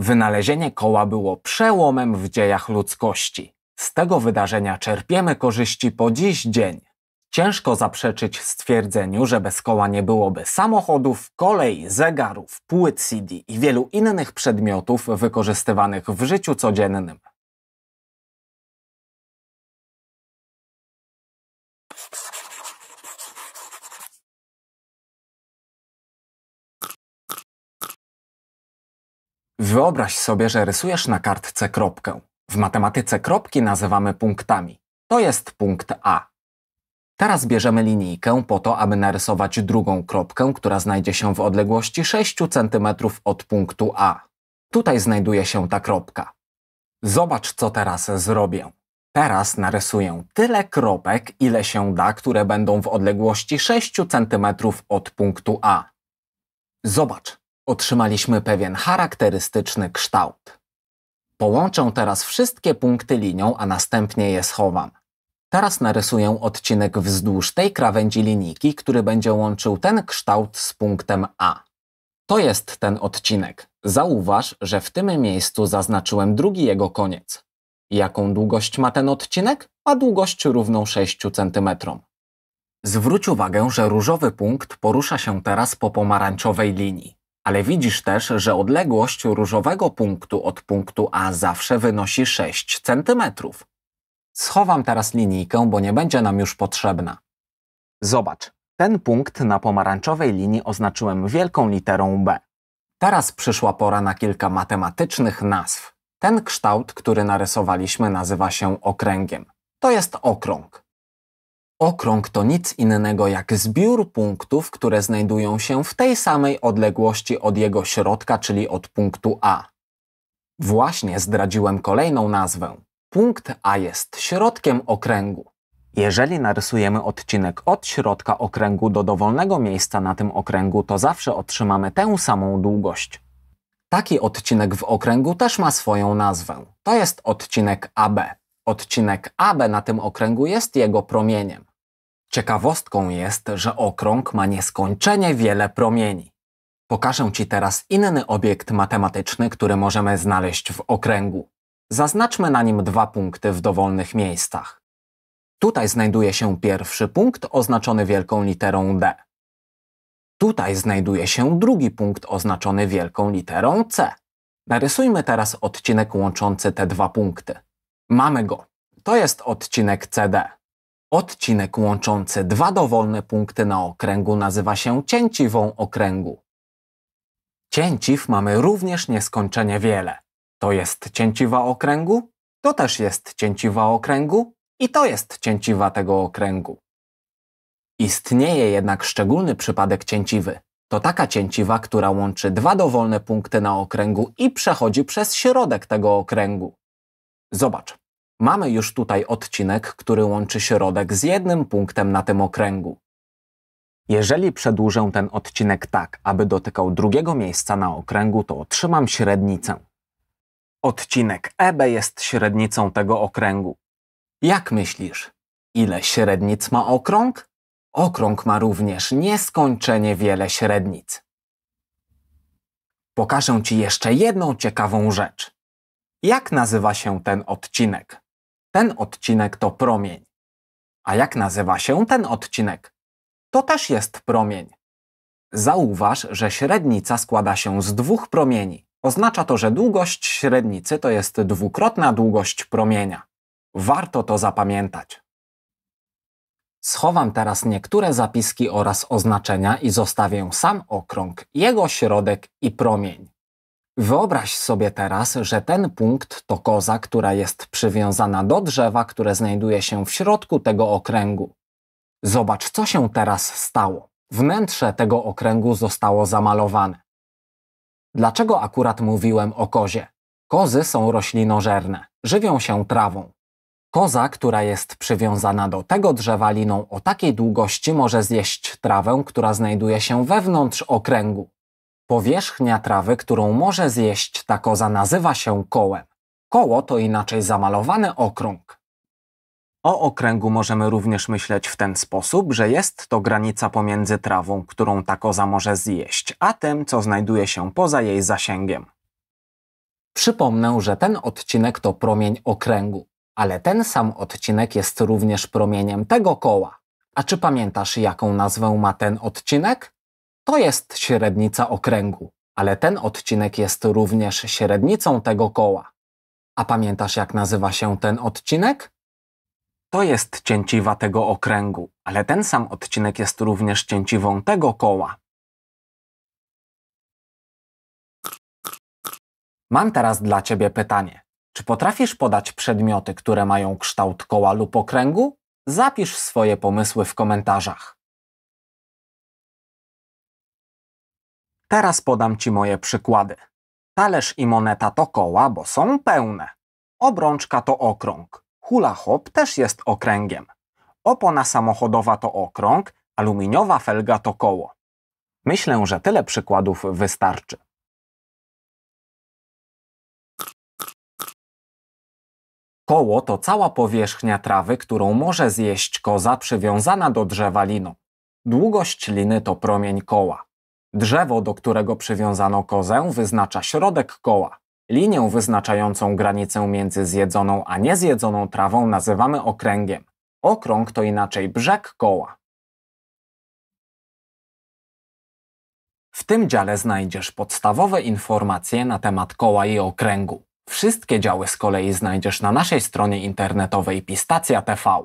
Wynalezienie koła było przełomem w dziejach ludzkości. Z tego wydarzenia czerpiemy korzyści po dziś dzień. Ciężko zaprzeczyć stwierdzeniu, że bez koła nie byłoby samochodów, kolei, zegarów, płyt CD i wielu innych przedmiotów wykorzystywanych w życiu codziennym. Wyobraź sobie, że rysujesz na kartce kropkę. W matematyce kropki nazywamy punktami. To jest punkt A. Teraz bierzemy linijkę po to, aby narysować drugą kropkę, która znajdzie się w odległości 6 cm od punktu A. Tutaj znajduje się ta kropka. Zobacz, co teraz zrobię. Teraz narysuję tyle kropek, ile się da, które będą w odległości 6 cm od punktu A. Zobacz, otrzymaliśmy pewien charakterystyczny kształt. Połączę teraz wszystkie punkty linią, a następnie je schowam. Teraz narysuję odcinek wzdłuż tej krawędzi linijki, który będzie łączył ten kształt z punktem A. To jest ten odcinek. Zauważ, że w tym miejscu zaznaczyłem drugi jego koniec. Jaką długość ma ten odcinek? Ma długość równą 6 cm. Zwróć uwagę, że różowy punkt porusza się teraz po pomarańczowej linii ale widzisz też, że odległość różowego punktu od punktu A zawsze wynosi 6 cm. Schowam teraz linijkę, bo nie będzie nam już potrzebna. Zobacz, ten punkt na pomarańczowej linii oznaczyłem wielką literą B. Teraz przyszła pora na kilka matematycznych nazw. Ten kształt, który narysowaliśmy, nazywa się okręgiem. To jest okrąg. Okrąg to nic innego jak zbiór punktów, które znajdują się w tej samej odległości od jego środka, czyli od punktu A. Właśnie zdradziłem kolejną nazwę. Punkt A jest środkiem okręgu. Jeżeli narysujemy odcinek od środka okręgu do dowolnego miejsca na tym okręgu, to zawsze otrzymamy tę samą długość. Taki odcinek w okręgu też ma swoją nazwę. To jest odcinek AB. Odcinek AB na tym okręgu jest jego promieniem. Ciekawostką jest, że okrąg ma nieskończenie wiele promieni. Pokażę Ci teraz inny obiekt matematyczny, który możemy znaleźć w okręgu. Zaznaczmy na nim dwa punkty w dowolnych miejscach. Tutaj znajduje się pierwszy punkt oznaczony wielką literą D. Tutaj znajduje się drugi punkt oznaczony wielką literą C. Narysujmy teraz odcinek łączący te dwa punkty. Mamy go. To jest odcinek CD. Odcinek łączący dwa dowolne punkty na okręgu nazywa się cięciwą okręgu. Cięciw mamy również nieskończenie wiele. To jest cięciwa okręgu, to też jest cięciwa okręgu i to jest cięciwa tego okręgu. Istnieje jednak szczególny przypadek cięciwy. To taka cięciwa, która łączy dwa dowolne punkty na okręgu i przechodzi przez środek tego okręgu. Zobacz, Mamy już tutaj odcinek, który łączy środek z jednym punktem na tym okręgu. Jeżeli przedłużę ten odcinek tak, aby dotykał drugiego miejsca na okręgu, to otrzymam średnicę. Odcinek EB jest średnicą tego okręgu. Jak myślisz, ile średnic ma okrąg? Okrąg ma również nieskończenie wiele średnic. Pokażę Ci jeszcze jedną ciekawą rzecz. Jak nazywa się ten odcinek? Ten odcinek to promień. A jak nazywa się ten odcinek? To też jest promień. Zauważ, że średnica składa się z dwóch promieni. Oznacza to, że długość średnicy to jest dwukrotna długość promienia. Warto to zapamiętać. Schowam teraz niektóre zapiski oraz oznaczenia i zostawię sam okrąg, jego środek i promień. Wyobraź sobie teraz, że ten punkt to koza, która jest przywiązana do drzewa, które znajduje się w środku tego okręgu. Zobacz, co się teraz stało. Wnętrze tego okręgu zostało zamalowane. Dlaczego akurat mówiłem o kozie? Kozy są roślinożerne, żywią się trawą. Koza, która jest przywiązana do tego drzewa liną o takiej długości, może zjeść trawę, która znajduje się wewnątrz okręgu. Powierzchnia trawy, którą może zjeść ta koza, nazywa się kołem. Koło to inaczej zamalowany okrąg. O okręgu możemy również myśleć w ten sposób, że jest to granica pomiędzy trawą, którą ta koza może zjeść, a tym, co znajduje się poza jej zasięgiem. Przypomnę, że ten odcinek to promień okręgu, ale ten sam odcinek jest również promieniem tego koła. A czy pamiętasz, jaką nazwę ma ten odcinek? To jest średnica okręgu, ale ten odcinek jest również średnicą tego koła. A pamiętasz, jak nazywa się ten odcinek? To jest cięciwa tego okręgu, ale ten sam odcinek jest również cięciwą tego koła. Mam teraz dla Ciebie pytanie. Czy potrafisz podać przedmioty, które mają kształt koła lub okręgu? Zapisz swoje pomysły w komentarzach. Teraz podam Ci moje przykłady. Talerz i moneta to koła, bo są pełne. Obrączka to okrąg. Hula hop też jest okręgiem. Opona samochodowa to okrąg, aluminiowa felga to koło. Myślę, że tyle przykładów wystarczy. Koło to cała powierzchnia trawy, którą może zjeść koza przywiązana do drzewa liną. Długość liny to promień koła. Drzewo, do którego przywiązano kozę, wyznacza środek koła. Linię wyznaczającą granicę między zjedzoną a niezjedzoną trawą nazywamy okręgiem. Okrąg to inaczej brzeg koła. W tym dziale znajdziesz podstawowe informacje na temat koła i okręgu. Wszystkie działy z kolei znajdziesz na naszej stronie internetowej Pistacja TV.